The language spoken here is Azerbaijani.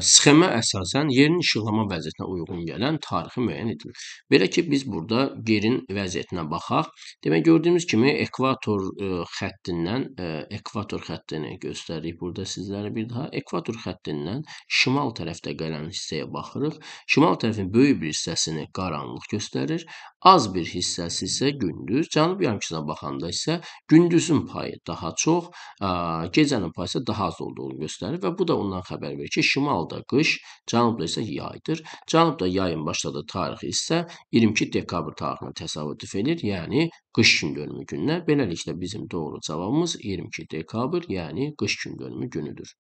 sxemə əsasən yerin işıqlama vəziyyətinə uyğun gələn tarixi müəyyən edilir. Belə ki, biz burada yerin vəziyyətinə baxaq. Demək gördüyümüz kimi ekvator xəttindən ekvator xəttini göstəririk burada sizlərə bir daha. Ekvator xəttindən şimal tərəfdə gələn hissəyə baxırıq. Şimal tərəfin böyük bir hissəsini qaranlıq göstərir. Az bir hissəsi isə gündüz, cənub yarımküçəsinə baxanda isə gündüzün payı daha çox, gecənin payı isə daha az olduğunu göstərir və bu da ondan xəbər verir ki, şimal şimalda qış, cənubda isə yaydır. Cənubda yayın başladığı tarix isə 22 dekabr tarixinə təsadüf edir, yəni qış gündönümü gününə. Beləliklə bizim doğru cavabımız 22 dekabr, yəni qış gündönümü günüdür.